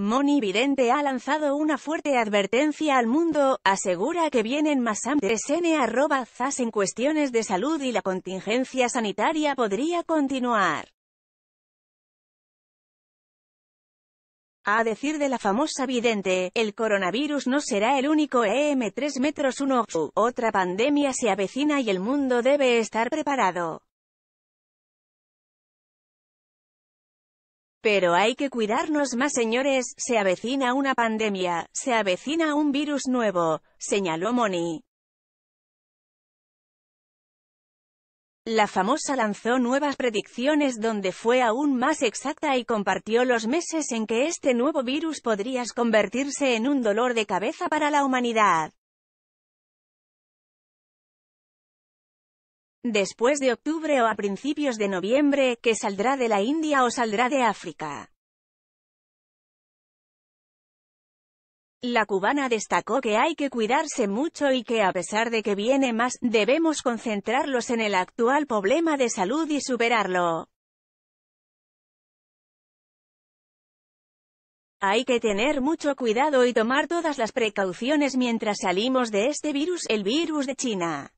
Moni Vidente ha lanzado una fuerte advertencia al mundo, asegura que vienen más N. arroba zas en cuestiones de salud y la contingencia sanitaria podría continuar. A decir de la famosa vidente, el coronavirus no será el único EM3 metros 1. Otra pandemia se avecina y el mundo debe estar preparado. Pero hay que cuidarnos más señores, se avecina una pandemia, se avecina un virus nuevo, señaló Moni. La famosa lanzó nuevas predicciones donde fue aún más exacta y compartió los meses en que este nuevo virus podría convertirse en un dolor de cabeza para la humanidad. después de octubre o a principios de noviembre, que saldrá de la India o saldrá de África. La cubana destacó que hay que cuidarse mucho y que a pesar de que viene más, debemos concentrarlos en el actual problema de salud y superarlo. Hay que tener mucho cuidado y tomar todas las precauciones mientras salimos de este virus, el virus de China.